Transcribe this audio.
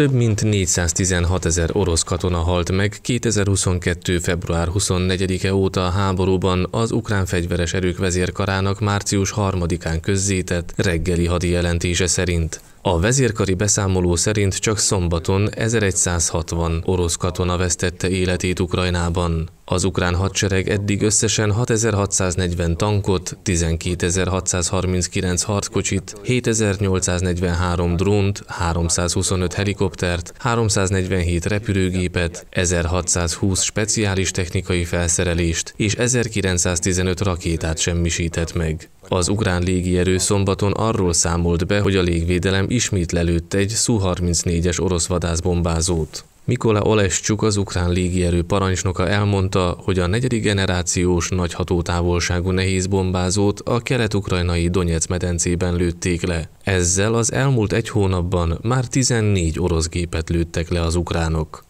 Több mint 416 ezer orosz katona halt meg 2022. február 24-e óta a háborúban az ukrán fegyveres erők vezérkarának március 3-án közzétett reggeli hadi jelentése szerint. A vezérkari beszámoló szerint csak szombaton 1160 orosz katona vesztette életét Ukrajnában. Az ukrán hadsereg eddig összesen 6640 tankot, 12639 harckocsit, 7843 drónt, 325 helikoptert, 347 repülőgépet, 1620 speciális technikai felszerelést és 1915 rakétát semmisített meg. Az ukrán légierő szombaton arról számolt be, hogy a légvédelem ismét lelőtt egy Su-34-es orosz vadászbombázót. Mikola Olescsuk, az ukrán légierő parancsnoka elmondta, hogy a negyedik generációs nagy hatótávolságú nehéz bombázót a kelet-ukrajnai Donetsz medencében lőtték le. Ezzel az elmúlt egy hónapban már 14 orosz gépet lőttek le az ukránok.